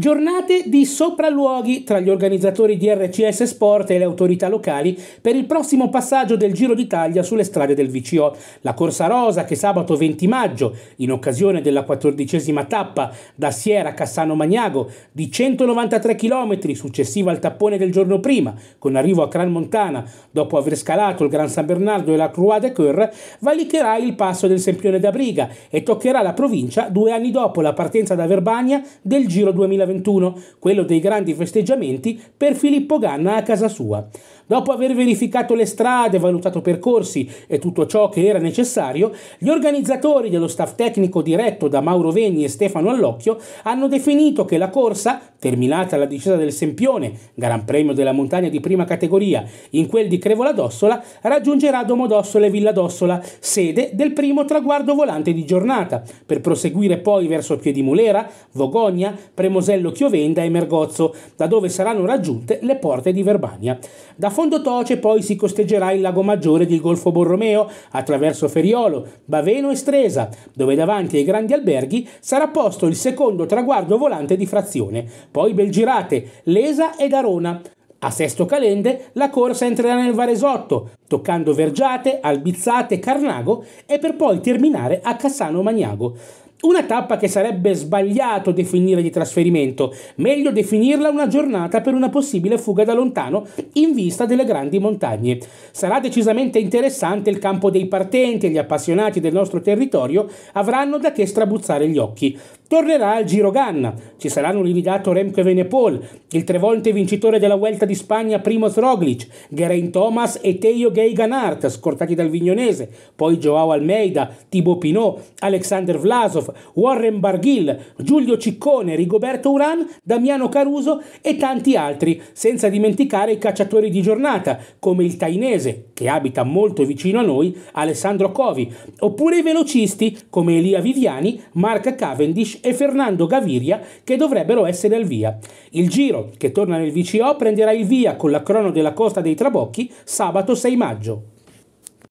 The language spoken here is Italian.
Giornate di sopralluoghi tra gli organizzatori di RCS Sport e le autorità locali per il prossimo passaggio del Giro d'Italia sulle strade del VCO. La Corsa Rosa che sabato 20 maggio, in occasione della quattordicesima tappa da Sierra Cassano Magnago di 193 km successiva al tappone del giorno prima, con arrivo a Gran Montana dopo aver scalato il Gran San Bernardo e la Croix de Coeur, valicherà il passo del Sempione da Briga e toccherà la provincia due anni dopo la partenza da Verbania del Giro 2020. 2021, quello dei grandi festeggiamenti, per Filippo Ganna a casa sua. Dopo aver verificato le strade, valutato percorsi e tutto ciò che era necessario, gli organizzatori dello staff tecnico diretto da Mauro Vegni e Stefano Allocchio hanno definito che la corsa, terminata la discesa del Sempione, Gran Premio della Montagna di prima categoria, in quel di Crevola d'Ossola, raggiungerà Domodossola e Villa d'Ossola, sede del primo traguardo volante di giornata, per proseguire poi verso Piedimulera, Vogogna, Premosella Cosello Chiovenda e Mergozzo, da dove saranno raggiunte le porte di Verbania. Da Fondo Toce poi si costeggerà il lago maggiore del Golfo Borromeo attraverso Feriolo, Baveno e Stresa, dove davanti ai grandi alberghi sarà posto il secondo traguardo volante di frazione, poi Belgirate, Lesa e Garona. A Sesto Calende la corsa entrerà nel Varesotto, toccando Vergiate, Albizzate, Carnago e per poi terminare a Cassano Magnago. Una tappa che sarebbe sbagliato definire di trasferimento, meglio definirla una giornata per una possibile fuga da lontano in vista delle grandi montagne. Sarà decisamente interessante il campo dei partenti e gli appassionati del nostro territorio avranno da che strabuzzare gli occhi tornerà al Giro Ganna. Ci saranno lividato Remco Venepol, il tre volte vincitore della Vuelta di Spagna Primoz Roglic, Geraint Thomas e Teio Gay scortati dal Vignonese, poi Joao Almeida, Thibaut Pinot, Alexander Vlasov, Warren Barghil, Giulio Ciccone, Rigoberto Uran, Damiano Caruso e tanti altri, senza dimenticare i cacciatori di giornata, come il tainese, che abita molto vicino a noi, Alessandro Covi, oppure i velocisti, come Elia Viviani, Mark Cavendish e Fernando Gaviria che dovrebbero essere al via. Il Giro, che torna nel VCO, prenderà il via con la crono della Costa dei Trabocchi sabato 6 maggio.